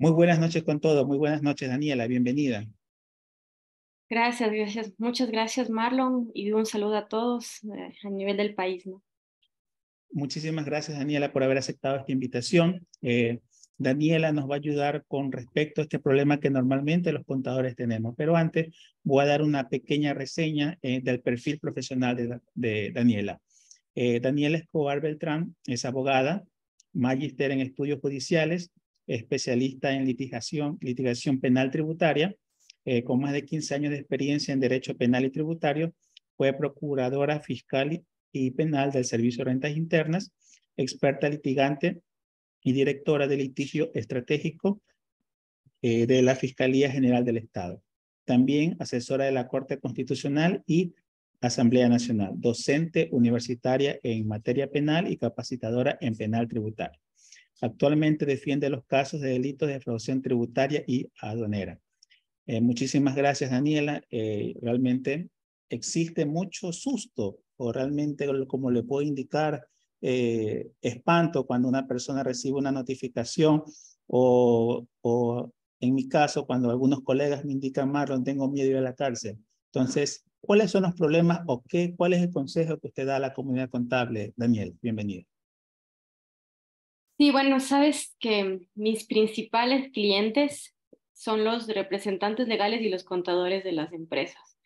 Muy buenas noches con todos. Muy buenas noches, Daniela. Bienvenida. Gracias, gracias. Muchas gracias, Marlon. Y un saludo a todos eh, a nivel del país. ¿no? Muchísimas gracias, Daniela, por haber aceptado esta invitación. Eh, Daniela nos va a ayudar con respecto a este problema que normalmente los contadores tenemos. Pero antes voy a dar una pequeña reseña eh, del perfil profesional de, de Daniela. Daniela Escobar Beltrán es abogada, magíster en estudios judiciales, especialista en litigación, litigación penal tributaria, eh, con más de 15 años de experiencia en derecho penal y tributario. Fue procuradora fiscal y penal del Servicio de Rentas Internas, experta litigante y directora de litigio estratégico eh, de la Fiscalía General del Estado. También asesora de la Corte Constitucional y Asamblea Nacional, docente universitaria en materia penal y capacitadora en penal tributario. Actualmente defiende los casos de delitos de defraudación tributaria y aduanera. Eh, muchísimas gracias, Daniela. Eh, realmente existe mucho susto o realmente, como le puedo indicar, eh, espanto cuando una persona recibe una notificación o, o en mi caso, cuando algunos colegas me indican, Marlon, tengo miedo a la cárcel. Entonces, ¿cuáles son los problemas o qué, cuál es el consejo que usted da a la comunidad contable? Daniel, bienvenido. Sí, bueno, sabes que mis principales clientes son los representantes legales y los contadores de las empresas.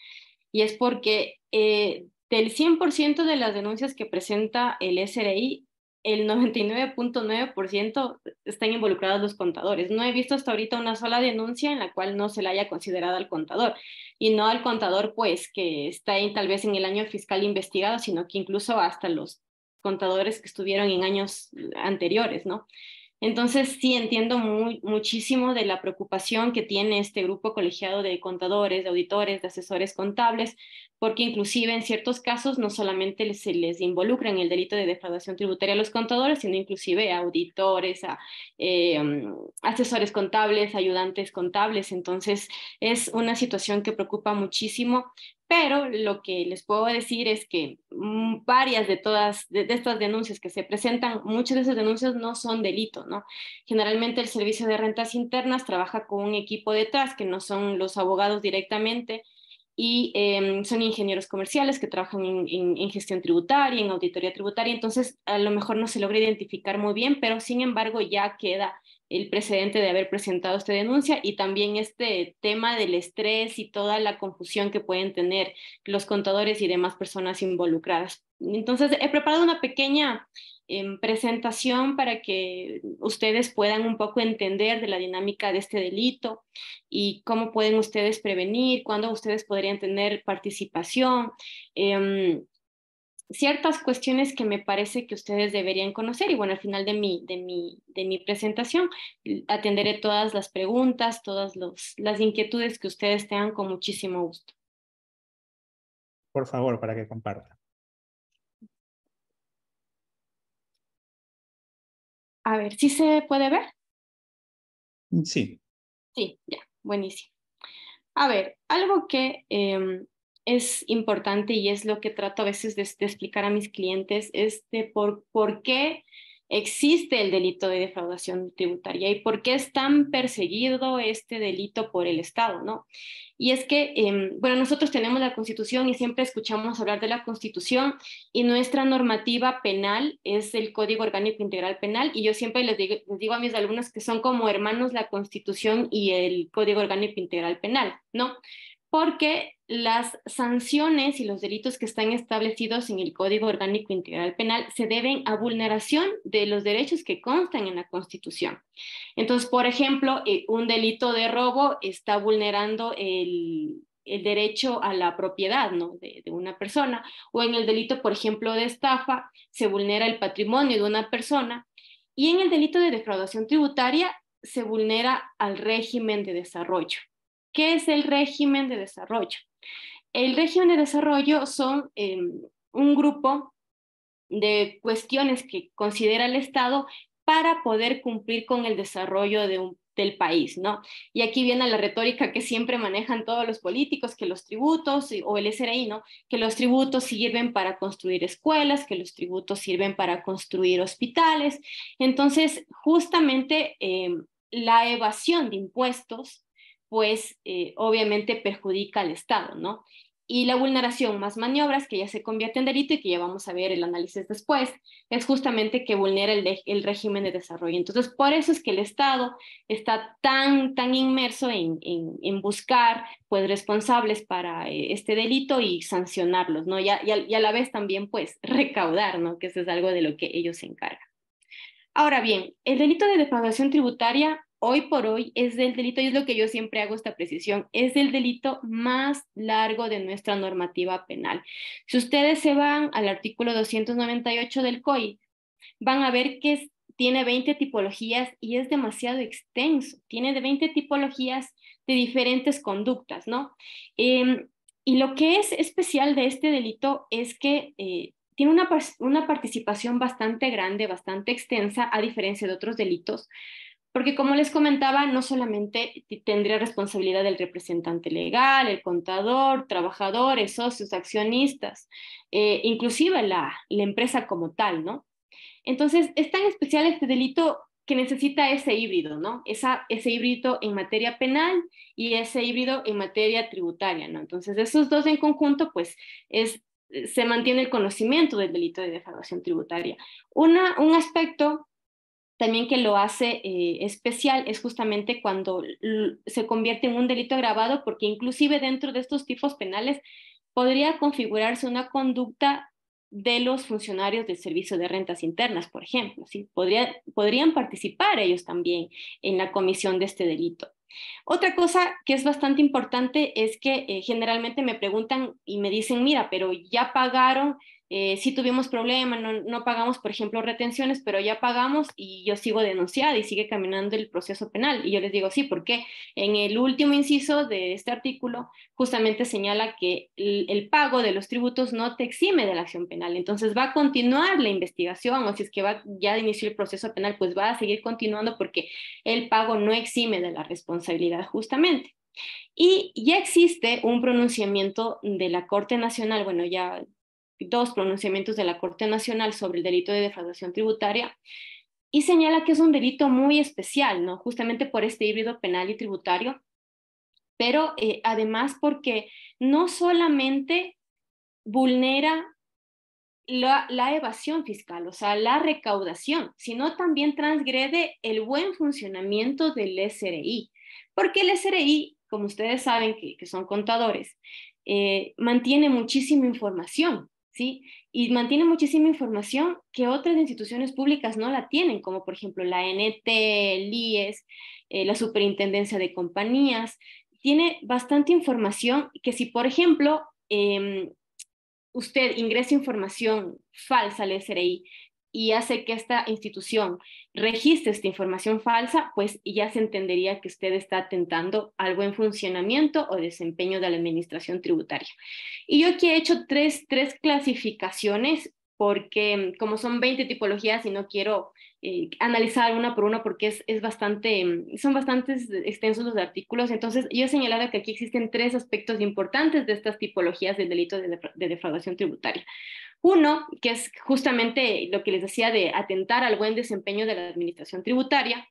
Y es porque eh, del 100% de las denuncias que presenta el SRI, el 99.9% están involucrados los contadores. No he visto hasta ahorita una sola denuncia en la cual no se la haya considerado al contador y no al contador pues que está ahí tal vez en el año fiscal investigado, sino que incluso hasta los contadores que estuvieron en años anteriores, ¿no? Entonces, sí entiendo muchísimo de la preocupación que tiene este grupo colegiado de contadores, de auditores, de asesores contables porque inclusive en ciertos casos no solamente se les involucra en el delito de defraudación tributaria a los contadores, sino inclusive a auditores, a eh, asesores contables, ayudantes contables. Entonces es una situación que preocupa muchísimo, pero lo que les puedo decir es que mm, varias de todas estas denuncias que se presentan, muchas de esas denuncias no son delito, ¿no? Generalmente el Servicio de Rentas Internas trabaja con un equipo detrás que no son los abogados directamente, y em, son ingenieros comerciales que trabajan en, en, gestión tributaria, en auditoría tributaria, entonces a lo mejor no se logra identificar muy bien, pero sin embargo ya queda el precedente de haber presentado esta denuncia y también este tema del estrés y toda la confusión que pueden tener los contadores y demás personas involucradas. Entonces, he preparado una pequeña em, presentación para que ustedes puedan un poco entender de la dinámica de este delito y cómo pueden ustedes prevenir, cuándo ustedes podrían tener participación. Em, ciertas cuestiones que me parece que ustedes deberían conocer y bueno, al final de mi, de mi, de mi presentación atenderé todas las preguntas, todas las inquietudes que ustedes tengan con muchísimo gusto. Por favor, para que compartan. A ver, ¿sí se puede ver? Sí. Sí, ya, buenísimo. A ver, algo que em, es importante y es lo que trato a veces de, explicar a mis clientes, es por, por qué existe el delito de defraudación tributaria y por qué es tan perseguido este delito por el Estado, ¿no? Y es que, em, bueno, nosotros tenemos la Constitución y siempre escuchamos hablar de la Constitución y nuestra normativa penal es el Código Orgánico Integral Penal y yo siempre les digo, les digo a mis alumnos que son como hermanos la Constitución y el Código Orgánico Integral Penal, ¿no? Porque las sanciones y los delitos que están establecidos en el Código Orgánico Integral Penal se deben a vulneración de los derechos que constan en la Constitución. Entonces, por ejemplo, eh, un delito de robo está vulnerando el, derecho a la propiedad de, de, una persona, o en el delito, por ejemplo, de estafa, se vulnera el patrimonio de una persona, y en el delito de defraudación tributaria se vulnera al régimen de desarrollo. ¿Qué es el régimen de desarrollo? El régimen de desarrollo son em, un grupo de cuestiones que considera el Estado para poder cumplir con el desarrollo del país, ¿no? Y aquí viene la retórica que siempre manejan todos los políticos, que los tributos o el SRI, ¿no? Que los tributos sirven para construir escuelas, que los tributos sirven para construir hospitales. Entonces, justamente em, la evasión de impuestos pues eh, obviamente perjudica al Estado, ¿no? Y la vulneración más maniobras, que ya se convierte en delito y que ya vamos a ver el análisis después, es justamente que vulnera el, régimen de desarrollo. Entonces, por eso es que el Estado está tan, tan inmerso en, buscar pues, responsables para eh, este delito y sancionarlos, ¿no? Y y, a, la vez también, pues, recaudar, ¿no? Que eso es algo de lo que ellos se encargan. Ahora bien, el delito de defraudación tributaria hoy por hoy es del delito, y es lo que yo siempre hago esta precisión, es el delito más largo de nuestra normativa penal. Si ustedes se van al artículo 298 del COI, van a ver que tiene 20 tipologías y es demasiado extenso. Tiene de 20 tipologías de diferentes conductas, ¿no? Em, y lo que es especial de este delito es que eh, tiene una, una participación bastante grande, bastante extensa, a diferencia de otros delitos, porque como les comentaba, no solamente tendría responsabilidad el representante legal, el contador, trabajadores, socios, accionistas, eh, inclusive la, empresa como tal, ¿no? Entonces, es tan especial este delito que necesita ese híbrido, ¿no? Esa, ese híbrido en materia penal y ese híbrido en materia tributaria, ¿no? Entonces, esos dos en conjunto, pues, es se mantiene el conocimiento del delito de defraudación tributaria. un aspecto también que lo hace eh, especial es justamente cuando se convierte en un delito agravado, porque inclusive dentro de estos tipos penales podría configurarse una conducta de los funcionarios del Servicio de Rentas Internas, por ejemplo. ¿sí? podrían participar ellos también en la comisión de este delito. Otra cosa que es bastante importante es que eh, generalmente me preguntan y me dicen, mira, pero ya pagaron eh, sí tuvimos problemas, no, pagamos, por ejemplo, retenciones, pero ya pagamos y yo sigo denunciada y sigue caminando el proceso penal. Y yo les digo, sí, porque en el último inciso de este artículo justamente señala que el, pago de los tributos no te exime de la acción penal. Entonces va a continuar la investigación, o si es que va ya de inicio el proceso penal, pues va a seguir continuando porque el pago no exime de la responsabilidad justamente. Y ya existe un pronunciamiento de la Corte Nacional, bueno, ya dos pronunciamientos de la Corte Nacional sobre el delito de defraudación tributaria y señala que es un delito muy especial, ¿no? Justamente por este híbrido penal y tributario, pero eh, además porque no solamente vulnera la, evasión fiscal, o sea, la recaudación, sino también transgrede el buen funcionamiento del SRI, porque el SRI, como ustedes saben que, son contadores, eh, mantiene muchísima información ¿sí? Y mantiene muchísima información que otras instituciones públicas no la tienen, como por ejemplo la NT, el IES, eh, la Superintendencia de Compañías. Tiene bastante información que si, por ejemplo, em, usted ingresa información falsa al SRI y hace que esta institución registre esta información falsa, pues ya se entendería que usted está atentando al buen funcionamiento o desempeño de la administración tributaria. Y yo aquí he hecho tres, tres clasificaciones porque mm, como son 20 tipologías y no quiero eh, analizar una por una porque es, bastante, mm, son bastante extensos los artículos, entonces yo he señalado que aquí existen tres aspectos importantes de estas tipologías del delito de, de defraudación tributaria. Uno, que es justamente lo que les decía de atentar al buen desempeño de la administración tributaria.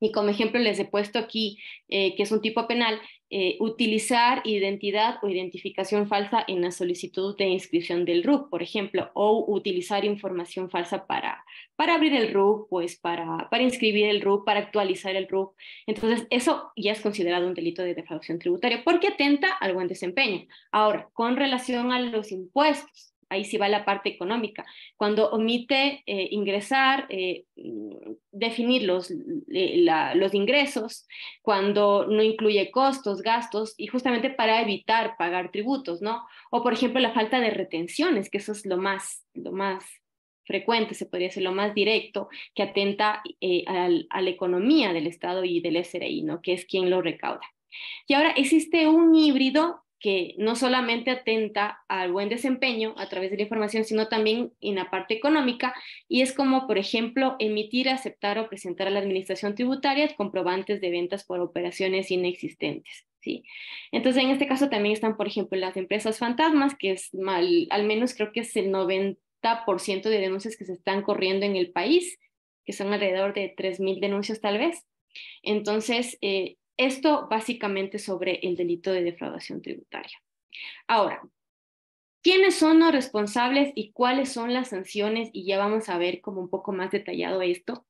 Y como ejemplo les he puesto aquí, eh, que es un tipo penal, eh, utilizar identidad o identificación falsa en la solicitud de inscripción del RUC, por ejemplo, o utilizar información falsa para, para abrir el RUC, pues para, para inscribir el RUC, para actualizar el RUC. Entonces, eso ya es considerado un delito de defraudación tributaria porque atenta al buen desempeño. Ahora, con relación a los impuestos ahí sí va la parte económica. Cuando omite eh, ingresar, eh, definir eh, los, ingresos, cuando no incluye costos, gastos, y justamente para evitar pagar tributos, ¿no? O por ejemplo la falta de retenciones, que eso es lo más, lo más frecuente, se podría decir lo más directo, que atenta a la economía del Estado y del SRI, ¿no? Que es quien lo recauda. Y ahora existe un híbrido que no solamente atenta al buen desempeño a través de la información, sino también en la parte económica, y es como, por ejemplo, emitir, aceptar o presentar a la administración tributaria comprobantes de ventas por operaciones inexistentes. ¿sí? Entonces, en este caso también están, por ejemplo, las empresas fantasmas, que es al menos creo que es el 90% de denuncias que se están corriendo en el país, que son alrededor de 3.000 denuncias tal vez. Entonces, eh, esto básicamente sobre el delito de defraudación tributaria. Ahora, ¿quiénes son los responsables y cuáles son las sanciones? Y ya vamos a ver como un poco más detallado esto.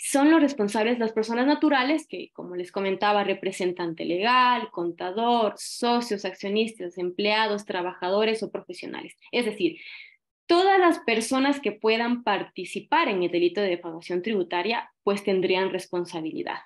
Son los responsables las personas naturales que, como les comentaba, representante legal, contador, socios, accionistas, empleados, trabajadores o profesionales. Es decir, todas las personas que puedan participar en el delito de defraudación tributaria, pues tendrían responsabilidad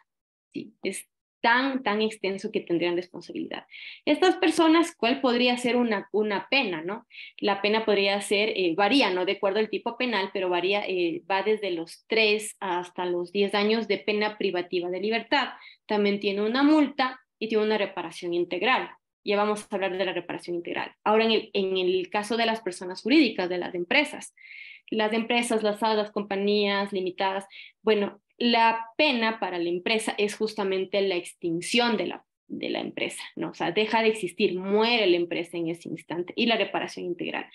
es tan, tan extenso que tendrían responsabilidad. Estas personas, ¿cuál podría ser una, una pena? ¿no? La pena podría ser, eh, varía, ¿no? De acuerdo al tipo penal, pero varía, eh, va desde los 3 hasta los 10 años de pena privativa de libertad. También tiene una multa y tiene una reparación integral. Ya vamos a hablar de la reparación integral. Ahora, en el, en el caso de las personas jurídicas, de las empresas, las empresas, las salas, compañías limitadas. Bueno, la pena para la empresa es justamente la extinción de la, de la empresa, ¿no? O sea, deja de existir, muere la empresa en ese instante y la reparación integral.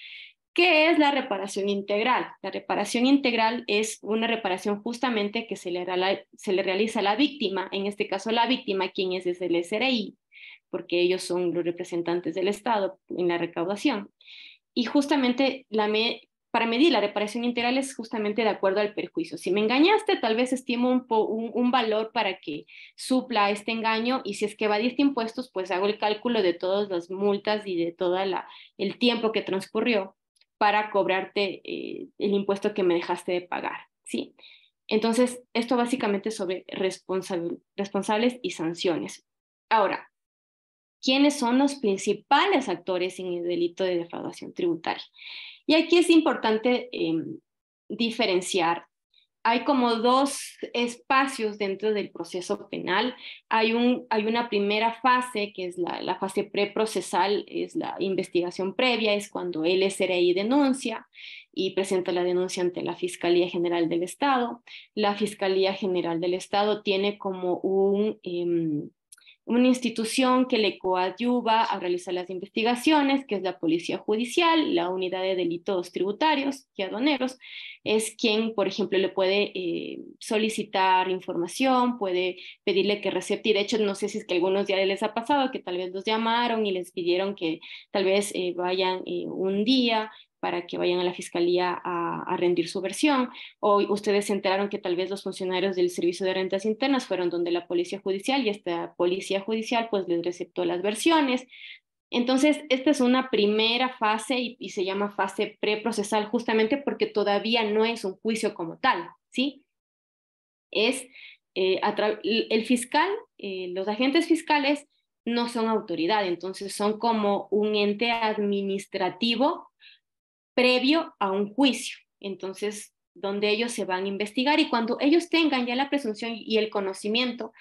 ¿Qué es la reparación integral? La reparación integral es una reparación justamente que se le, se le realiza a la víctima, en este caso la víctima, quien es desde el SRI, porque ellos son los representantes del Estado en la recaudación. Y justamente la, para medir la reparación integral es justamente de acuerdo al perjuicio. Si me engañaste, tal vez estimo un, valor para que supla este engaño y si es que evadiste impuestos, pues hago el cálculo de todas las multas y de todo el tiempo que transcurrió para cobrarte eh, el impuesto que me dejaste de pagar. ¿sí? Entonces, esto básicamente sobre responsables y sanciones. Ahora, ¿quiénes son los principales actores en el delito de defraudación tributaria? Y aquí es importante em, diferenciar. Hay como dos espacios dentro del proceso penal. Hay, un, hay una primera fase, que es la, fase preprocesal, es la investigación previa, es cuando el SRI denuncia y presenta la denuncia ante la Fiscalía General del Estado. La Fiscalía General del Estado tiene como un... Em, una institución que le coadyuva a realizar las investigaciones, que es la Policía Judicial, la Unidad de Delitos Tributarios y Aduaneros, es quien, por ejemplo, le puede eh, solicitar información, puede pedirle que recepte, y de hecho no sé si es que algunos ya les ha pasado, que tal vez los llamaron y les pidieron que tal vez eh, vayan eh, un día para que vayan a la fiscalía a, rendir su versión. O ustedes se enteraron que tal vez los funcionarios del Servicio de Rentas Internas fueron donde la policía judicial y esta policía judicial pues les receptó las versiones. Entonces, esta es una primera fase y, se llama fase preprocesal justamente porque todavía no es un juicio como tal, ¿sí? Es eh, el fiscal, eh, los agentes fiscales no son autoridad, entonces son como un ente administrativo previo a un juicio. Entonces, donde ellos se van a investigar y cuando ellos tengan ya la presunción y el conocimiento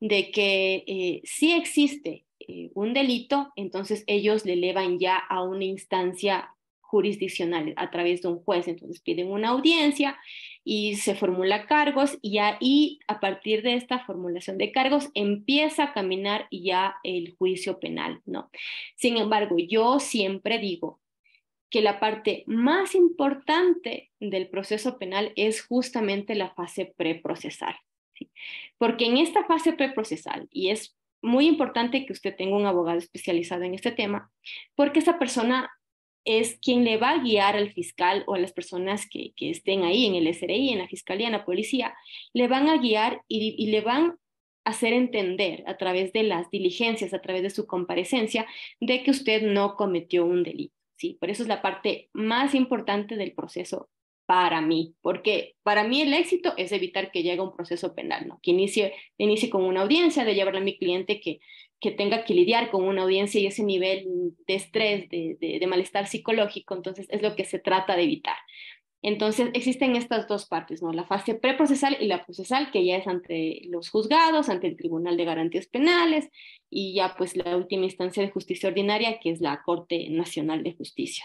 de que eh, sí existe eh, un delito, entonces ellos le elevan ya a una instancia jurisdiccional a través de un juez. Entonces piden una audiencia y se formula cargos y ahí a partir de esta formulación de cargos empieza a caminar ya el juicio penal, ¿no? Sin embargo, yo siempre digo, que la parte más importante del proceso penal es justamente la fase preprocesal. Porque en esta fase preprocesal, y es muy importante que usted tenga un abogado especializado en este tema, porque esa persona es quien le va a guiar al fiscal o a las personas que, estén ahí en el SRI, en la fiscalía, en la policía, le van a guiar y, le van a hacer entender a través de las diligencias, a través de su comparecencia, de que usted no cometió un delito. Por eso es la parte más importante del proceso para mí, porque para mí el éxito es evitar que llegue un proceso penal, ¿no? Que inicie, inicie con una audiencia, de llevarle a mi cliente que, que tenga que lidiar con una audiencia y ese nivel de estrés, de malestar psicológico, entonces es lo que se trata de evitar. Entonces, existen estas dos partes, ¿no? La fase preprocesal y la procesal, que ya es ante los juzgados, ante el Tribunal de Garantías Penales y ya pues la última instancia de justicia ordinaria, que es la Corte Nacional de Justicia.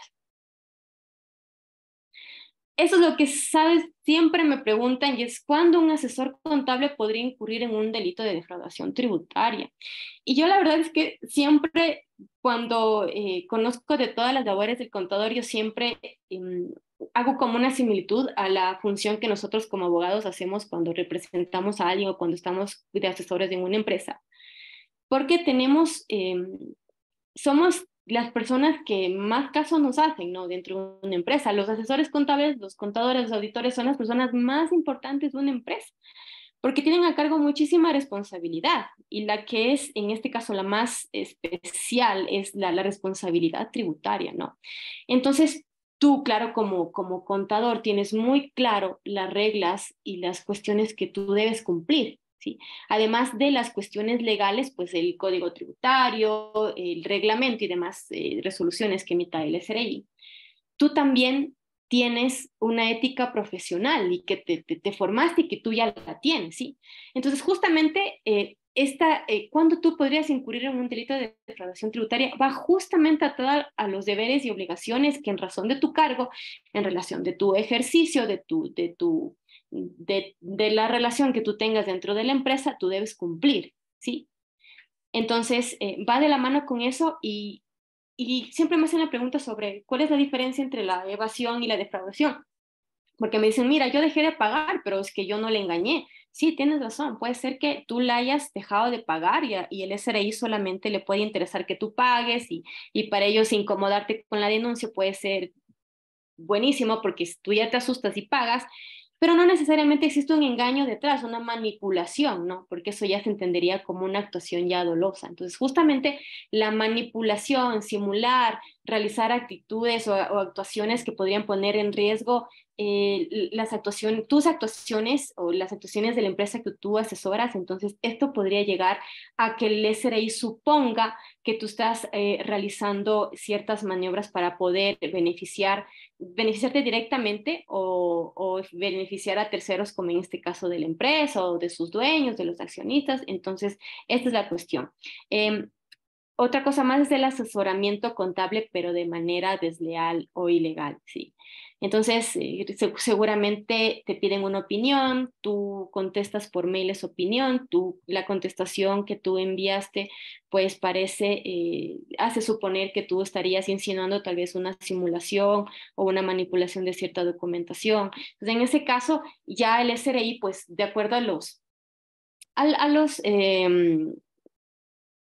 Eso es lo que, sabes, siempre me preguntan y es cuándo un asesor contable podría incurrir en un delito de defraudación tributaria. Y yo la verdad es que siempre cuando eh, conozco de todas las labores del contador, yo siempre em, hago como una similitud a la función que nosotros como abogados hacemos cuando representamos a alguien o cuando estamos de asesores de una empresa. Porque tenemos, em, somos las personas que más casos nos hacen, ¿no? Dentro de una empresa. Los asesores contables, los contadores, los auditores son las personas más importantes de una empresa porque tienen a cargo muchísima responsabilidad y la que es, en este caso, la más especial es la, la responsabilidad tributaria, ¿no? Entonces, tú, claro, como, como contador, tienes muy claro las reglas y las cuestiones que tú debes cumplir. ¿sí? Además de las cuestiones legales, pues el código tributario, el reglamento y demás eh, resoluciones que emita el SREI. Tú también tienes una ética profesional y que te, formaste y que tú ya la tienes, ¿sí? Entonces, justamente eh, esta, eh, cuando tú podrías incurrir en un delito de defraudación tributaria va justamente a atada a los deberes y obligaciones que en razón de tu cargo, en relación de tu ejercicio, de tu, de tu, de, la relación que tú tengas dentro de la empresa, tú debes cumplir, ¿sí? Entonces, eh, va de la mano con eso y, y siempre me hacen la pregunta sobre cuál es la diferencia entre la evasión y la defraudación. Porque me dicen, mira, yo dejé de pagar, pero es que yo no le engañé, sí, tienes razón, puede ser que tú la hayas dejado de pagar y, el SRI solamente le puede interesar que tú pagues y, y para ellos incomodarte con la denuncia puede ser buenísimo porque tú ya te asustas y pagas, pero no necesariamente existe un engaño detrás, una manipulación, ¿no? Porque eso ya se entendería como una actuación ya dolosa. Entonces, justamente la manipulación, simular, realizar actitudes o, actuaciones que podrían poner en riesgo eh, las actuación, tus actuaciones o las actuaciones de la empresa que tú asesoras. Entonces, esto podría llegar a que el SRI suponga que tú estás eh, realizando ciertas maniobras para poder beneficiar, beneficiarte directamente o, beneficiar a terceros, como en este caso de la empresa o de sus dueños, de los accionistas. Entonces, esta es la cuestión. Em, otra cosa más es el asesoramiento contable, pero de manera desleal o ilegal, sí. Entonces, eh, seguramente te piden una opinión, tú contestas por mail esa opinión, tú, la contestación que tú enviaste, pues parece, eh, hace suponer que tú estarías insinuando tal vez una simulación o una manipulación de cierta documentación. Entonces, en ese caso, ya el SRI, pues de acuerdo a los, los em,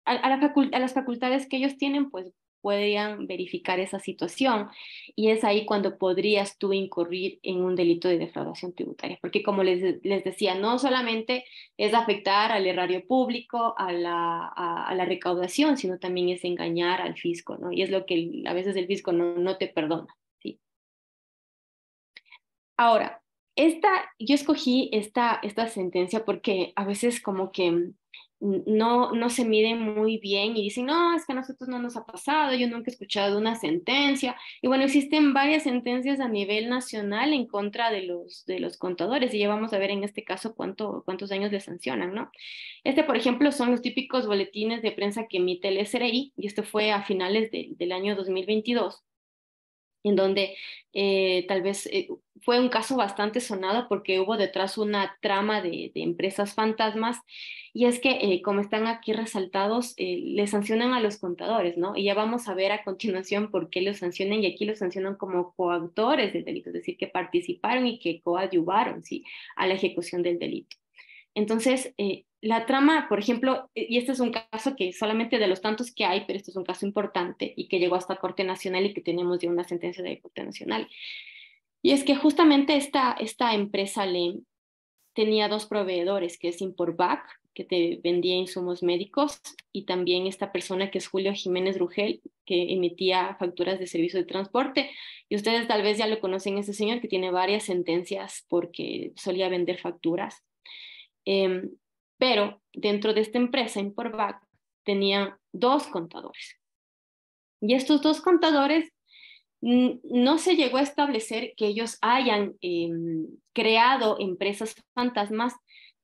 a, las facultades que ellos tienen, pues podrían verificar esa situación y es ahí cuando podrías tú incurrir en un delito de defraudación tributaria, porque como les, decía, no solamente es afectar al erario público, a la, recaudación, sino también es engañar al fisco, ¿no? Y es lo que a veces el fisco no, no te perdona, ¿sí? Ahora, esta, yo escogí esta, esta sentencia porque a veces como que no, no se miden muy bien y dicen, no, es que a nosotros no nos ha pasado, yo nunca he escuchado una sentencia. Y bueno, existen varias sentencias a nivel nacional en contra de los, de los contadores y ya vamos a ver en este caso cuánto, cuántos años le sancionan, ¿no? Este, por ejemplo, son los típicos boletines de prensa que emite el SRI y esto fue a finales del año 2022 en donde eh, tal vez eh, fue un caso bastante sonado porque hubo detrás una trama de, empresas fantasmas y es que eh, como están aquí resaltados, le sancionan a los contadores, ¿no? Y ya vamos a ver a continuación por qué los sancionan y aquí los sancionan como coautores del delito, es decir, que participaron y que coadyuvaron, ¿sí? A la ejecución del delito. Entonces, la trama, por ejemplo, y este es un caso que solamente de los tantos que hay, pero este es un caso importante y que llegó hasta Corte Nacional y que tenemos ya una sentencia de Corte Nacional. Y es que justamente esta, esta empresa LEM tenía dos proveedores, que es Importback, que te vendía insumos médicos, y también esta persona que es Julio Jiménez Rugel, que emitía facturas de servicio de transporte. Y ustedes tal vez ya lo conocen, este señor que tiene varias sentencias porque solía vender facturas. Em, pero dentro de esta empresa, ImporVac, tenía dos contadores. Y estos dos contadores no se llegó a establecer que ellos hayan em, creado empresas fantasmas,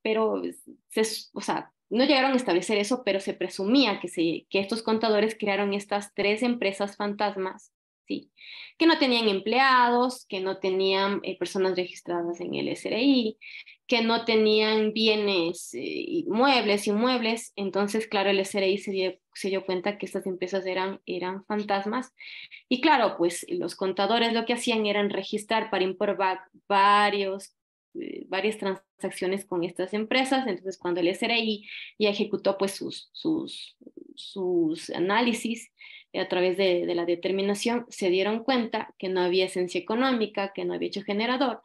pero se, sea, no llegaron a establecer eso, pero se presumía que, que estos contadores crearon estas tres empresas fantasmas que no tenían empleados, que no tenían eh, personas registradas en el SRI, que no tenían bienes, eh, muebles, inmuebles. Entonces, claro, el SRI se dio, cuenta que estas empresas eran, eran fantasmas. Y claro, pues los contadores lo que hacían eran registrar para importar varios eh, varias transacciones con estas empresas, entonces cuando el SRI ya ejecutó pues sus, sus, sus análisis, eh, a través de, la determinación, se dieron cuenta que no había esencia económica, que no había hecho generador.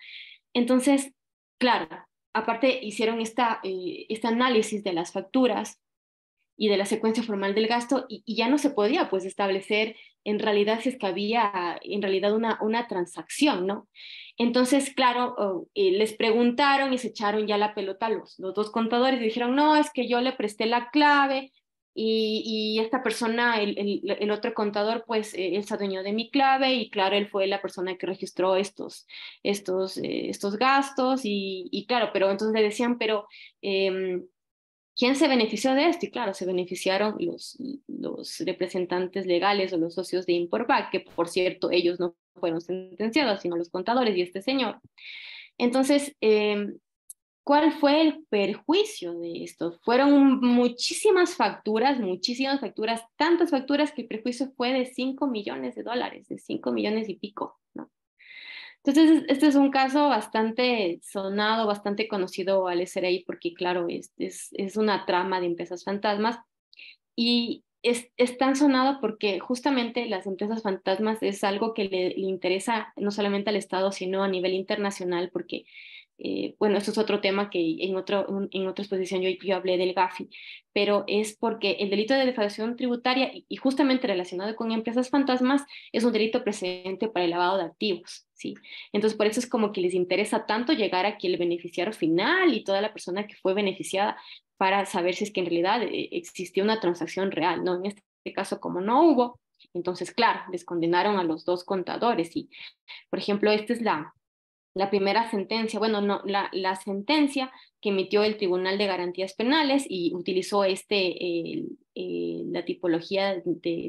Entonces, claro, aparte hicieron esta, eh, este análisis de las facturas y de la secuencia formal del gasto y, ya no se podía pues establecer en realidad si es que había en realidad una, una transacción, ¿no? Entonces, claro, oh, eh, les preguntaron y se echaron ya la pelota los, los dos contadores y dijeron, no, es que yo le presté la clave, y, esta persona, el, otro contador, pues eh, él se de mi clave y claro, él fue la persona que registró estos, estos, eh, estos gastos y, claro, pero entonces le decían, pero... Em, ¿Quién se benefició de esto? Y claro, se beneficiaron los, los representantes legales o los socios de Importback, que por cierto ellos no fueron sentenciados, sino los contadores y este señor. Entonces, em, ¿Cuál fue el perjuicio de esto? Fueron muchísimas facturas, muchísimas facturas, tantas facturas que el perjuicio fue de 5 millones de dólares, de 5 millones y pico, ¿no? Entonces, este es un caso bastante sonado, bastante conocido al ser ahí, porque claro, es, es, una trama de empresas fantasmas y es, es, tan sonado porque justamente las empresas fantasmas es algo que le interesa no solamente al Estado, sino a nivel internacional, porque eh, bueno, esto es otro tema que en, otro, en otra exposición yo, hablé del GAFI, pero es porque el delito de defraudación tributaria y, justamente relacionado con empresas fantasmas es un delito precedente para el lavado de activos, ¿sí? Entonces, por eso es como que les interesa tanto llegar aquí el beneficiario final y toda la persona que fue beneficiada para saber si es que en realidad eh, existía una transacción real, ¿no? En este caso, como no hubo, entonces, claro, les condenaron a los dos contadores y, por ejemplo, esta es la, la primera sentencia, bueno, no, la, sentencia que emitió el Tribunal de Garantías Penales y utilizó este, la tipología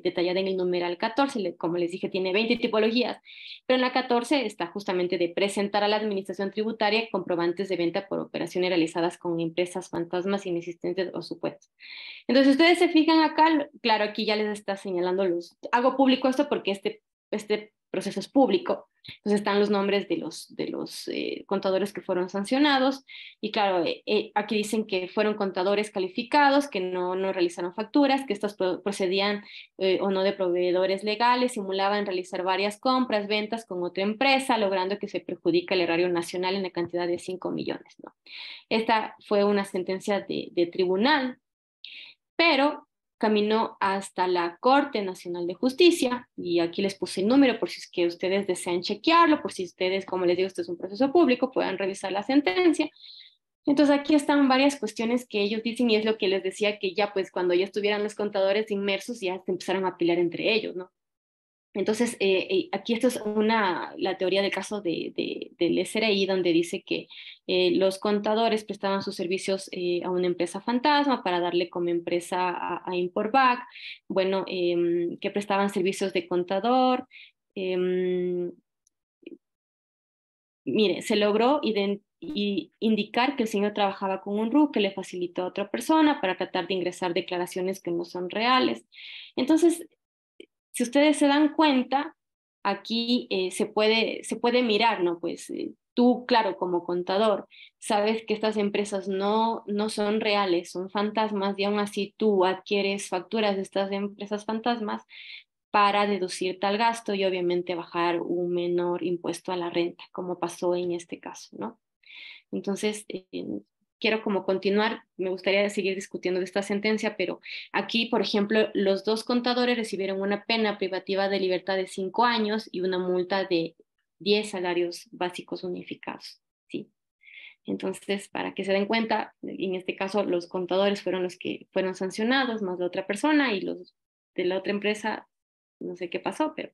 detallada en el numeral 14, como les dije, tiene 20 tipologías, pero en la 14 está justamente de presentar a la Administración Tributaria comprobantes de venta por operaciones realizadas con empresas fantasmas inexistentes o supuestas. Entonces, ustedes se fijan acá, claro, aquí ya les está señalando los, hago público esto porque este, este procesos públicos. público. Entonces están los nombres de los, de los eh, contadores que fueron sancionados y claro, eh, eh, aquí dicen que fueron contadores calificados, que no, no realizaron facturas, que estos procedían o no de proveedores legales, simulaban realizar varias compras, ventas con otra empresa, logrando que se perjudica el erario nacional en la cantidad de 5 millones. ¿no? Esta fue una sentencia de, de tribunal, pero caminó hasta la Corte Nacional de Justicia, y aquí les puse el número por si es que ustedes desean chequearlo, por si ustedes, como les digo, esto es un proceso público, puedan revisar la sentencia. Entonces aquí están varias cuestiones que ellos dicen y es lo que les decía que ya pues cuando ya estuvieran los contadores inmersos ya se empezaron a pilar entre ellos, ¿no? Entonces, eh, eh, aquí esto es una, la teoría del caso de, de, del SRI, donde dice que eh, los contadores prestaban sus servicios a una empresa fantasma para darle como empresa a, Importback, bueno, em, que prestaban servicios de contador. Em, mire, se logró indicar que el señor trabajaba con un RU que le facilitó a otra persona para tratar de ingresar declaraciones que no son reales. Entonces, si ustedes se dan cuenta, aquí eh, se, puede, se puede mirar, ¿no? Pues eh, tú, claro, como contador, sabes que estas empresas no, no son reales, son fantasmas y aún así tú adquieres facturas de estas empresas fantasmas para deducir tal gasto y obviamente bajar un menor impuesto a la renta, como pasó en este caso, ¿no? Entonces, eh, quiero como continuar, me gustaría seguir discutiendo de esta sentencia, pero aquí, por ejemplo, los dos contadores recibieron una pena privativa de libertad de cinco años y una multa de diez salarios básicos unificados. ¿sí? Entonces, para que se den cuenta, en este caso los contadores fueron los que fueron sancionados, más la otra persona y los de la otra empresa, no sé qué pasó, pero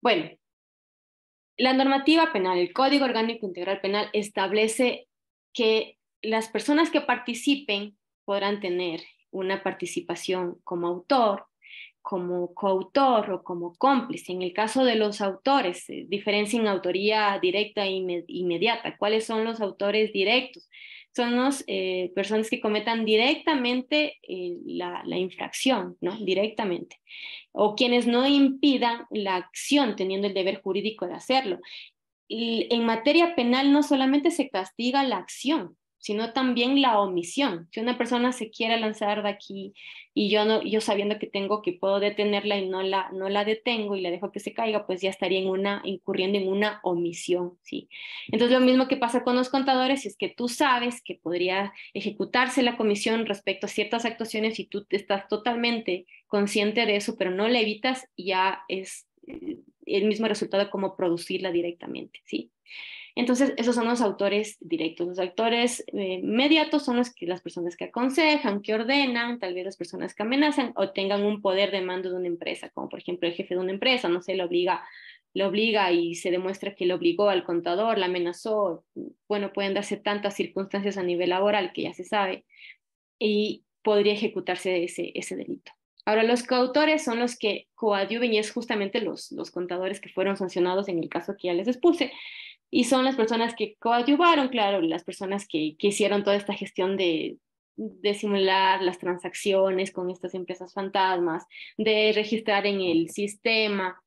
bueno, la normativa penal, el Código Orgánico Integral Penal, establece que las personas que participen podrán tener una participación como autor, como coautor o como cómplice. En el caso de los autores, diferencia en autoría directa e inmediata. ¿Cuáles son los autores directos? Son las eh, personas que cometan directamente eh, la, la, infracción, ¿no? Directamente. O quienes no impidan la acción teniendo el deber jurídico de hacerlo en materia penal no solamente se castiga la acción, sino también la omisión. Si una persona se quiere lanzar de aquí y yo, no, yo sabiendo que tengo que puedo detenerla y no la, no la detengo y la dejo que se caiga, pues ya estaría en una, incurriendo en una omisión. ¿sí? Entonces lo mismo que pasa con los contadores es que tú sabes que podría ejecutarse la comisión respecto a ciertas actuaciones y tú estás totalmente consciente de eso, pero no la evitas, ya es el mismo resultado como producirla directamente, ¿sí? Entonces, esos son los autores directos. Los autores eh, mediatos son los que, las personas que aconsejan, que ordenan, tal vez las personas que amenazan o tengan un poder de mando de una empresa, como por ejemplo el jefe de una empresa, no sé, lo obliga, lo obliga y se demuestra que lo obligó al contador, la amenazó. Bueno, pueden darse tantas circunstancias a nivel laboral que ya se sabe y podría ejecutarse ese delito. Ahora, los coautores son los que coadyuven y es justamente los, los contadores que fueron sancionados en el caso que ya les expuse. Y son las personas que coadyuvaron, claro, las personas que, que hicieron toda esta gestión de, de simular las transacciones con estas empresas fantasmas, de registrar en el sistema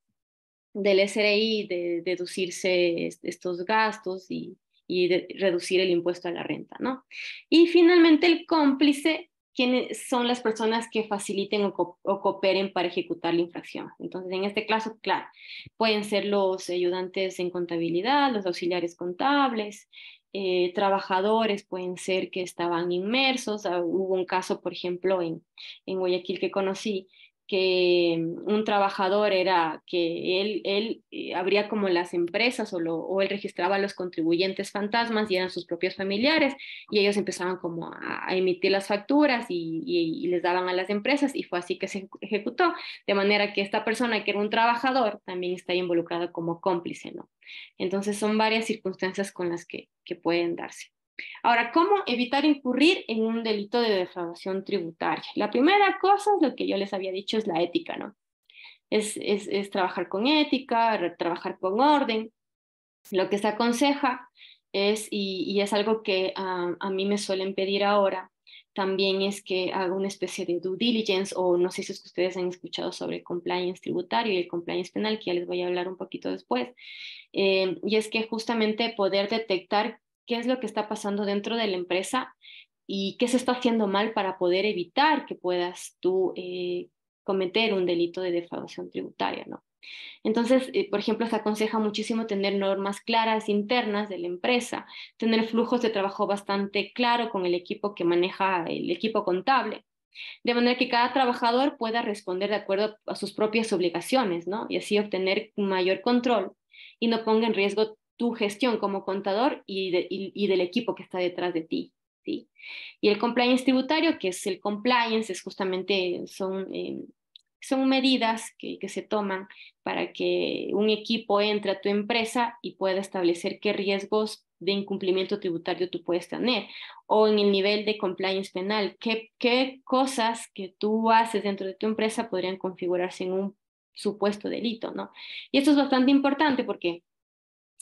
del SRI, de deducirse estos gastos y, y de reducir el impuesto a la renta, ¿no? Y finalmente el cómplice quiénes son las personas que faciliten o, cooperen para ejecutar la infracción. Entonces, en este caso, claro, pueden ser los ayudantes en contabilidad, los auxiliares contables, eh, trabajadores, pueden ser que estaban inmersos. Ah, hubo un caso, por ejemplo, en, en Guayaquil que conocí, que mm, un trabajador era que él, él eh, abría como las empresas o, o, él registraba a los contribuyentes fantasmas y eran sus propios familiares y ellos empezaban como a, emitir las facturas y, les daban a las empresas y fue así que se ejecutó, de manera que esta persona que era un trabajador también está involucrada como cómplice, ¿no? Entonces son varias circunstancias con las que pueden darse. Ahora, ¿cómo evitar incurrir en un delito de defraudación tributaria? La primera cosa, lo que yo les había dicho, es la ética, ¿no? Es, trabajar con ética, trabajar con orden. Lo que se aconseja es, y, es algo que ah, a mí me suelen pedir ahora, también es que haga una especie de due diligence o no sé si es que ustedes han escuchado sobre compliance tributario y el compliance penal, que ya les voy a hablar un poquito después. Eh, y es que justamente poder detectar qué es lo que está pasando dentro de la empresa y qué se está haciendo mal para poder evitar que puedas tú eh, cometer un delito de defraudación tributaria, ¿no? Entonces, eh, por ejemplo, se aconseja muchísimo tener normas claras internas de la empresa, tener flujos de trabajo bastante claro con el equipo que maneja el equipo contable, de manera que cada trabajador pueda responder de acuerdo a sus propias obligaciones, ¿no? Y así obtener mayor control y no ponga en riesgo tu gestión como contador y, del equipo que está detrás de ti. ¿sí? Y el compliance tributario, que es el compliance, es justamente, son, eh, son medidas que, que, se toman para que un equipo entre a tu empresa y pueda establecer qué riesgos de incumplimiento tributario tú puedes tener. O en el nivel de compliance penal, qué, qué cosas que tú haces dentro de tu empresa podrían configurarse en un supuesto delito, ¿no? Y esto es bastante importante porque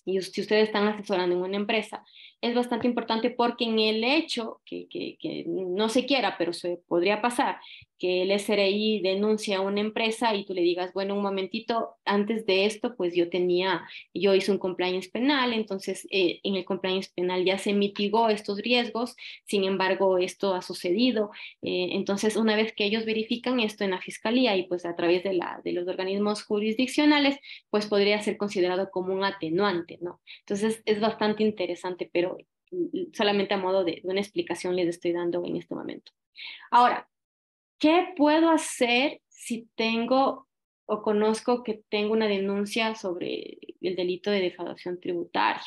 y si ustedes están asesorando en una empresa es bastante importante porque en el hecho que, no se quiera, pero se podría pasar, que el SRI denuncia a una empresa y tú le digas, bueno, un momentito, antes de esto, pues yo tenía, yo hice un compliance penal, entonces eh, en el compliance penal ya se mitigó estos riesgos, sin embargo, esto ha sucedido. Eh, entonces, una vez que ellos verifican esto en la fiscalía y pues a través de, la, de los organismos jurisdiccionales, pues podría ser considerado como un atenuante, ¿no? Entonces, es bastante interesante, pero Mm, solamente a modo de, una explicación les estoy dando en este momento. Ahora, ¿qué puedo hacer si tengo o conozco que tengo una denuncia sobre el delito de defraudación tributaria.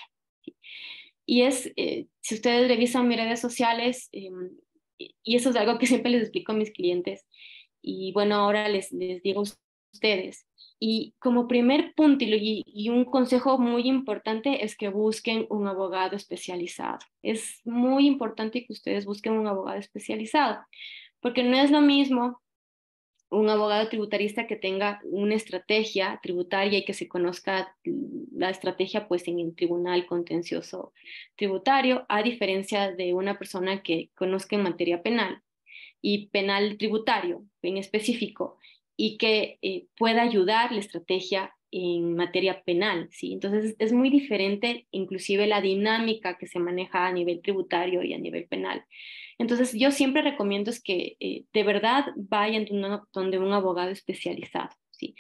Y es, eh, si ustedes revisan mis redes sociales, eh, y eso es algo que siempre les explico a mis clientes, y bueno, ahora les, les digo a ustedes, y como primer punto y, un consejo muy importante es que busquen un abogado especializado. Es muy importante que ustedes busquen un abogado especializado, porque no es lo mismo un abogado tributarista que tenga una estrategia tributaria y que se conozca la estrategia pues en el tribunal contencioso tributario, a diferencia de una persona que conozca en materia penal y penal tributario en específico y que eh, pueda ayudar la estrategia en materia penal, ¿sí? Entonces es muy diferente inclusive la dinámica que se maneja a nivel tributario y a nivel penal. Entonces yo siempre recomiendo es que eh, de verdad vayan donde un abogado especializado, ¿sí?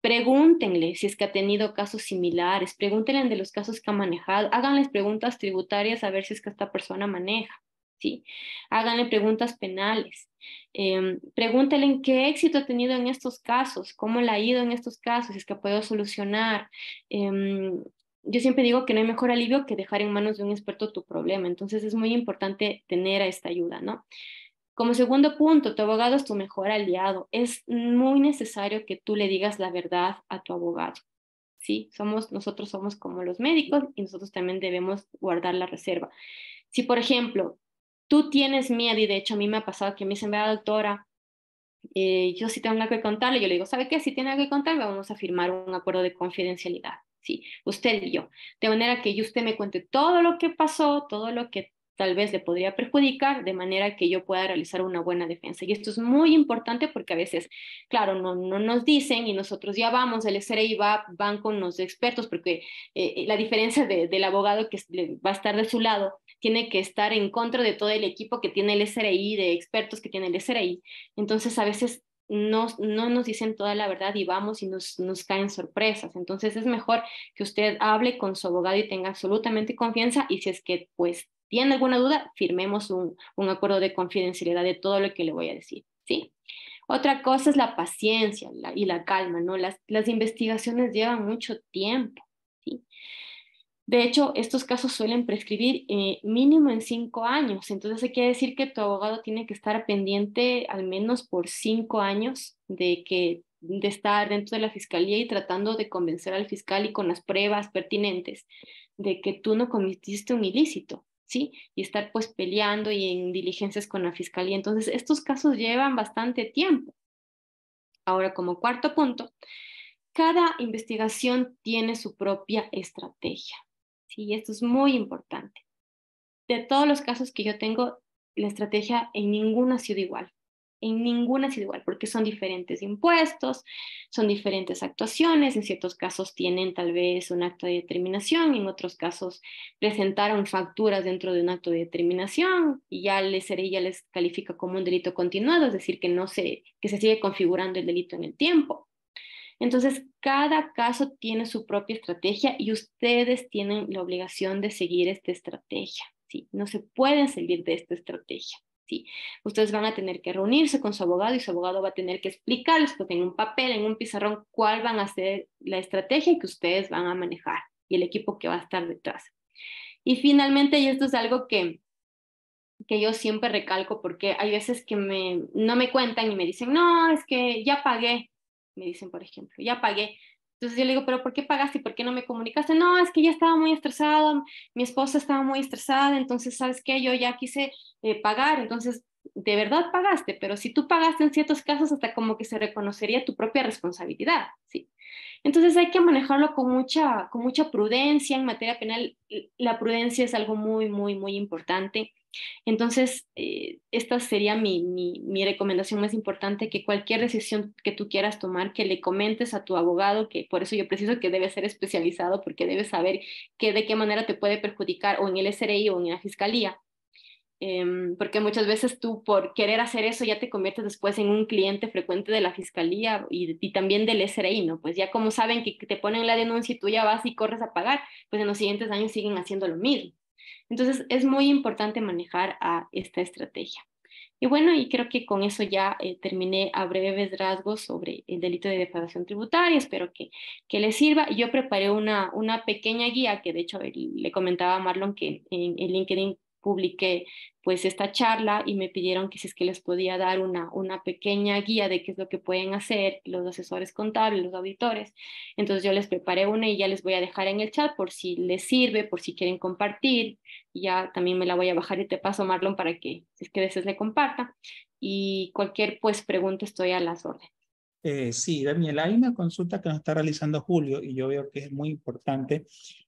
Pregúntenle si es que ha tenido casos similares, pregúntenle de los casos que ha manejado, háganles preguntas tributarias a ver si es que esta persona maneja. ¿sí? Háganle preguntas penales. Eh, en qué éxito ha tenido en estos casos, cómo le ha ido en estos casos, si es que ha podido solucionar. Em, yo siempre digo que no hay mejor alivio que dejar en manos de un experto tu problema, entonces es muy importante tener a esta ayuda, ¿no? Como segundo punto, tu abogado es tu mejor aliado. Es muy necesario que tú le digas la verdad a tu abogado. ¿sí? Somos, nosotros somos como los médicos y nosotros también debemos guardar la reserva. Si, por ejemplo, tú tienes miedo, y de hecho a mí me ha pasado que me dicen, vea doctora, eh, yo sí tengo algo que contarle, yo le digo, ¿sabe qué? Si tiene algo que contarle, vamos a firmar un acuerdo de confidencialidad, sí, usted y yo, de manera que yo usted me cuente todo lo que pasó, todo lo que tal vez le podría perjudicar de manera que yo pueda realizar una buena defensa. Y esto es muy importante porque a veces, claro, no, nos dicen y nosotros ya vamos, el SRI va, van con los expertos porque eh, la diferencia del abogado que va a estar de su lado tiene que estar en contra de todo el equipo que tiene el SRI, de expertos que tiene el SRI. Entonces, a veces no, no, nos dicen toda la verdad y vamos y nos, nos, caen sorpresas. Entonces es mejor que usted hable con su abogado y tenga absolutamente confianza y si es que pues tiene alguna duda, firmemos un, acuerdo de confidencialidad de todo lo que le voy a decir, ¿sí? Otra cosa es la paciencia y la calma, ¿no? Las, investigaciones llevan mucho tiempo, ¿sí? De hecho, estos casos suelen prescribir eh, mínimo en cinco años, entonces se quiere decir que tu abogado tiene que estar pendiente al menos por cinco años de que de estar dentro de la fiscalía y tratando de convencer al fiscal y con las pruebas pertinentes de que tú no cometiste un ilícito, ¿sí? Y estar pues peleando y en diligencias con la fiscalía. Entonces, estos casos llevan bastante tiempo. Ahora, como cuarto punto, cada investigación tiene su propia estrategia, ¿sí? Esto es muy importante. De todos los casos que yo tengo, la estrategia en ninguna ha sido igual en ninguna es igual, porque son diferentes impuestos, son diferentes actuaciones, en ciertos casos tienen tal vez un acto de determinación, en otros casos presentaron facturas dentro de un acto de determinación y ya les, ya les califica como un delito continuado, es decir, que, no se, que se sigue configurando el delito en el tiempo. Entonces, cada caso tiene su propia estrategia y ustedes tienen la obligación de seguir esta estrategia. ¿sí? No se pueden salir de esta estrategia. Ustedes van a tener que reunirse con su abogado y su abogado va a tener que explicarles porque en un papel, en un pizarrón, cuál van a ser la estrategia que ustedes van a manejar y el equipo que va a estar detrás. Y finalmente, y esto es algo que que yo siempre recalco porque hay veces que no me cuentan y me dicen, no, es que ya pagué, me dicen, por ejemplo, ya pagué, entonces yo le digo, pero ¿por qué pagaste y por qué no me comunicaste? No, es que ya estaba muy estresado, mi esposa estaba muy estresada, entonces, ¿sabes qué? Yo ya quise eh, pagar, entonces, de verdad pagaste, pero si tú pagaste en ciertos casos, hasta como que se reconocería tu propia responsabilidad, ¿sí? Entonces hay que manejarlo con mucha, con mucha prudencia. En materia penal, la prudencia es algo muy, muy, muy importante. Entonces, eh, esta sería mi, recomendación más importante, que cualquier decisión que tú quieras tomar, que le comentes a tu abogado, que por eso yo preciso que debe ser especializado, porque debe saber que, de qué manera te puede perjudicar o en el SRI o en la fiscalía. Em, porque muchas veces tú por querer hacer eso ya te conviertes después en un cliente frecuente de la fiscalía y, también del SRI, ¿no? Pues ya como saben que, que te ponen la denuncia y tú ya vas y corres a pagar, pues en los siguientes años siguen haciendo lo mismo. Entonces, es muy importante manejar a esta estrategia. Y bueno, y creo que con eso ya eh, terminé a breves rasgos sobre el delito de defraudación tributaria. Espero que, que les sirva. Yo preparé una, una pequeña guía que de hecho le comentaba a Marlon que en, el LinkedIn publiqué pues esta charla y me pidieron que si es que les podía dar una, una pequeña guía de qué es lo que pueden hacer los asesores contables, los auditores. Entonces yo les preparé una y ya les voy a dejar en el chat por si les sirve, por si quieren compartir. Ya también me la voy a bajar y te paso, Marlon, para que si es que veces le comparta. Y cualquier pues pregunta estoy a las órdenes. Eh, sí, Daniel, hay una consulta que nos está realizando Julio y yo veo que es muy importante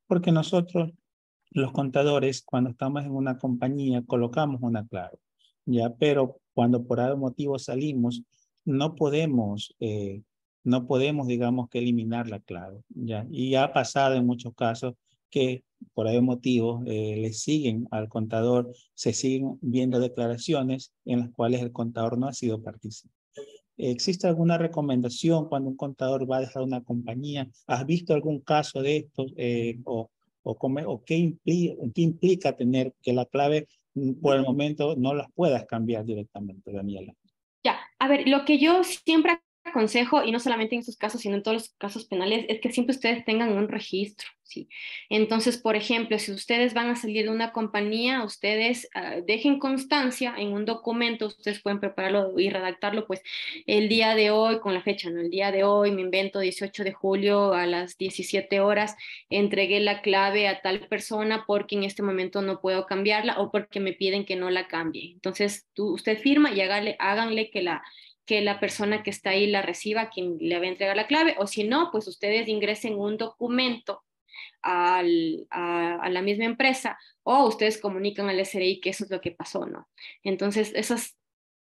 porque nosotros los contadores, cuando estamos en una compañía, colocamos una clave, ¿ya? Pero cuando por algún motivo salimos, no podemos, eh, no podemos, digamos, que eliminar la clave, ¿ya? Y ha pasado en muchos casos que por algún motivo eh, le siguen al contador, se siguen viendo declaraciones en las cuales el contador no ha sido partícipe. ¿Existe alguna recomendación cuando un contador va a dejar una compañía? ¿Has visto algún caso de esto eh, o o, o qué, implica, qué implica tener que la clave mm, por el momento no las puedas cambiar directamente, Daniela. Ya, a ver, lo que yo siempre Consejo y no solamente en estos casos, sino en todos los casos penales, es que siempre ustedes tengan un registro, ¿sí? Entonces, por ejemplo, si ustedes van a salir de una compañía, ustedes ah, dejen constancia en un documento, ustedes pueden prepararlo y redactarlo, pues, el día de hoy con la fecha, ¿no? El día de hoy me invento 18 de julio a las 17 horas, entregué la clave a tal persona porque en este momento no puedo cambiarla o porque me piden que no la cambie. Entonces, tú, usted firma y hágale, háganle que la que la persona que está ahí la reciba, quien le va a entregar la clave, o si no, pues ustedes ingresen un documento al, a, la misma empresa o ustedes comunican al SRI que eso es lo que pasó, ¿no? Entonces, esas,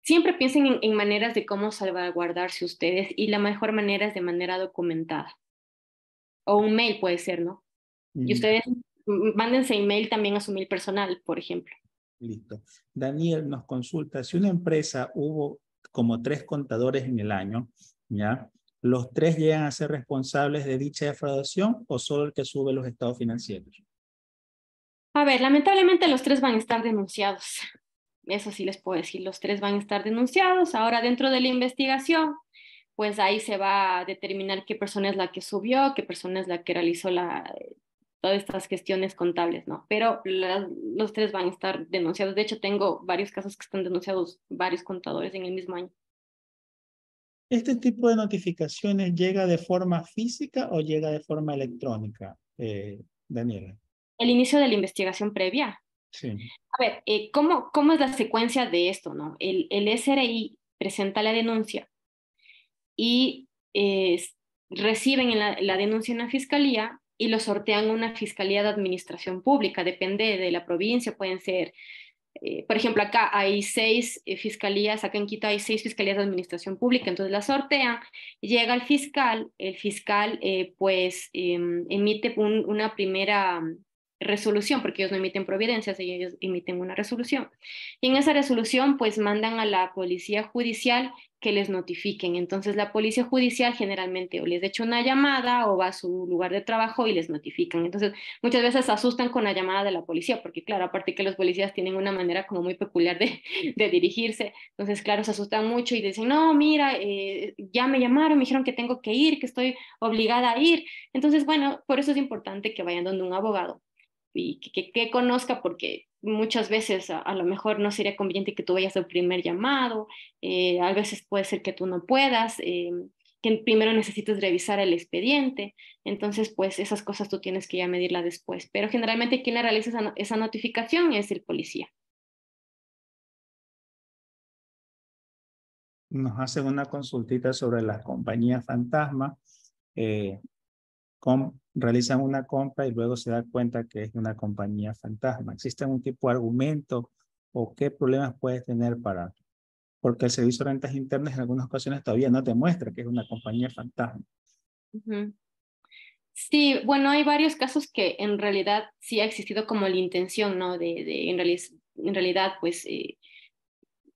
siempre piensen en, maneras de cómo salvaguardarse ustedes y la mejor manera es de manera documentada. O un mail puede ser, ¿no? Y mm. ustedes mándense email también a su mail personal, por ejemplo. Listo. Daniel nos consulta, si una empresa hubo como tres contadores en el año, ¿ya? ¿Los tres llegan a ser responsables de dicha defraudación o solo el que sube los estados financieros? A ver, lamentablemente los tres van a estar denunciados. Eso sí les puedo decir, los tres van a estar denunciados. Ahora dentro de la investigación, pues ahí se va a determinar qué persona es la que subió, qué persona es la que realizó la, todas estas gestiones contables, ¿no? Pero los tres van a estar denunciados. De hecho, tengo varios casos que están denunciados varios contadores en el mismo año. ¿Este tipo de notificaciones llega de forma física o llega de forma electrónica, eh, Daniela? El inicio de la investigación previa. Sí. A ver, eh, ¿cómo, ¿cómo es la secuencia de esto? No? El, el SRI presenta la denuncia y eh, reciben la, la denuncia en la fiscalía y lo sortean una fiscalía de administración pública, depende de la provincia, pueden ser, eh, por ejemplo, acá hay seis eh, fiscalías, acá en Quito hay seis fiscalías de administración pública, entonces la sortean, llega el fiscal, el fiscal eh, pues em, emite una primera resolución, porque ellos no emiten providencias, ellos emiten una resolución. Y en esa resolución pues mandan a la policía judicial que les notifiquen. Entonces la policía judicial generalmente o les echa una llamada o va a su lugar de trabajo y les notifican. Entonces muchas veces asustan con la llamada de la policía, porque claro, aparte que los policías tienen una manera como muy peculiar de, dirigirse. Entonces claro, se asustan mucho y dicen, no, mira, eh, ya me llamaron, me dijeron que tengo que ir, que estoy obligada a ir. Entonces bueno, por eso es importante que vayan donde un abogado y que, conozca porque muchas veces a, lo mejor no sería conveniente que tú vayas al primer llamado, eh, a veces puede ser que tú no puedas, eh, que primero necesites revisar el expediente, entonces pues esas cosas tú tienes que ya medirla después, pero generalmente quien le realiza esa, notificación es el policía. Nos hacen una consultita sobre las compañías fantasma. Eh, realizan una compra y luego se da cuenta que es una compañía fantasma. ¿Existe algún tipo de argumento o qué problemas puedes tener para... Porque el Servicio de Rentas Internas en algunas ocasiones todavía no te muestra que es una compañía fantasma. Sí, bueno, hay varios casos que en realidad sí ha existido como la intención, ¿no? De, en, realidad, pues, eh,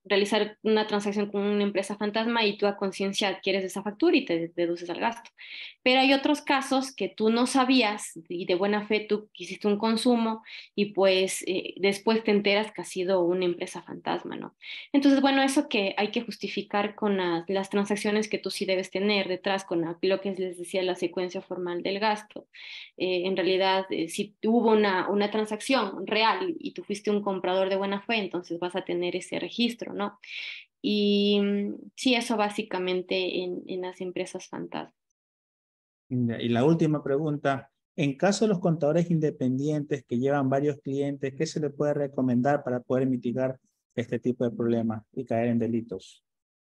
realizar una transacción con una empresa fantasma y tú a conciencia adquieres esa factura y te deduces al gasto. Pero hay otros casos que tú no sabías y de buena fe tú hiciste un consumo y pues eh, después te enteras que ha sido una empresa fantasma, ¿no? Entonces, bueno, eso que hay que justificar con las, transacciones que tú sí debes tener detrás, con lo que les decía, la secuencia formal del gasto. Eh, en realidad, eh, si hubo una, una transacción real y tú fuiste un comprador de buena fe, entonces vas a tener ese registro, ¿no? ¿no? Y mm, sí, eso básicamente en, las empresas fantasmas. Y la última pregunta, en caso de los contadores independientes que llevan varios clientes, ¿qué se le puede recomendar para poder mitigar este tipo de problemas y caer en delitos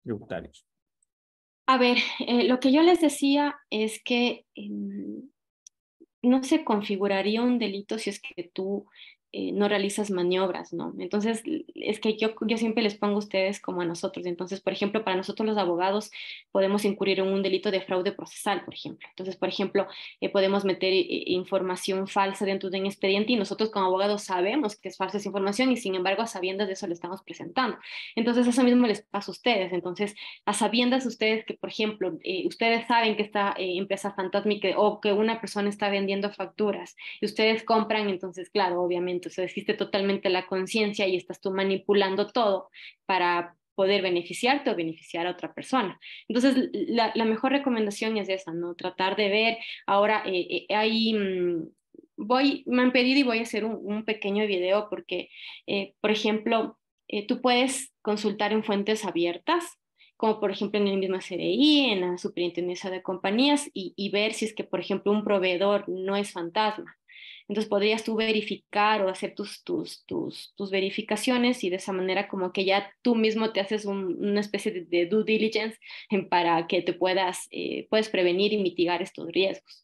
tributarios? A ver, eh, lo que yo les decía es que em, no se configuraría un delito si es que tú eh, no realizas maniobras, ¿no? Entonces, es que yo, yo siempre les pongo a ustedes como a nosotros. Entonces, por ejemplo, para nosotros los abogados podemos incurrir en un delito de fraude procesal, por ejemplo. Entonces, por ejemplo, eh, podemos meter eh, información falsa dentro de un expediente y nosotros como abogados sabemos que es falsa esa información y sin embargo a sabiendas de eso lo estamos presentando. Entonces, eso mismo les pasa a ustedes. Entonces, a sabiendas ustedes que, por ejemplo, ustedes saben que esta empresa fantasma o que una persona está vendiendo facturas y ustedes compran, entonces, claro, obviamente entonces existe totalmente la conciencia y estás tú manipulando todo para poder beneficiarte o beneficiar a otra persona. Entonces, la, mejor recomendación es esa, ¿no? Tratar de ver, ahora eh, eh, hay... Mm, voy, me han pedido y voy a hacer un, pequeño video porque, eh, por ejemplo, tú puedes consultar en fuentes abiertas, como por ejemplo en el mismo CDI, en la Superintendencia de Compañías, y, ver si es que, por ejemplo, un proveedor no es fantasma. Entonces podrías tú verificar o hacer tus, tus, tus, tus verificaciones y de esa manera como que ya tú mismo te haces una especie de, due diligence para que te puedas, eh, puedes prevenir y mitigar estos riesgos.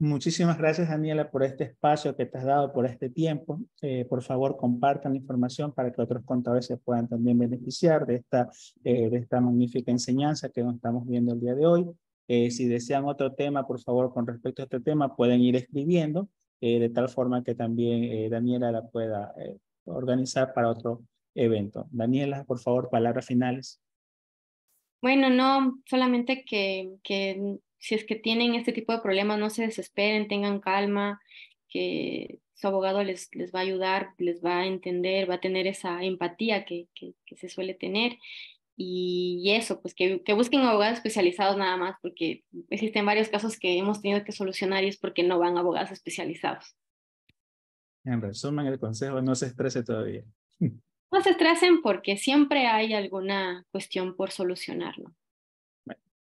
Muchísimas gracias, Daniela, por este espacio que te has dado, por este tiempo. Eh, por favor, compartan la información para que otros contadores se puedan también beneficiar de esta, eh, de esta magnífica enseñanza que nos estamos viendo el día de hoy. Eh, si desean otro tema, por favor, con respecto a este tema, pueden ir escribiendo, eh, de tal forma que también eh, Daniela la pueda organizar para otro evento. Daniela, por favor, palabras finales. Bueno, no, solamente que, si es que tienen este tipo de problemas, no se desesperen, tengan calma, que su abogado les, les va a ayudar, les va a entender, va a tener esa empatía que se suele tener y eso, pues que, busquen abogados especializados nada más, porque existen varios casos que hemos tenido que solucionar y es porque no van abogados especializados. En resumen, el consejo no se estrese todavía. No se estresen porque siempre hay alguna cuestión por solucionar,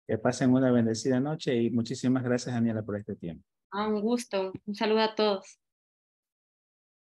que pasen una bendecida noche y muchísimas gracias, Daniela, por este tiempo. Ah, un gusto. Un saludo a todos.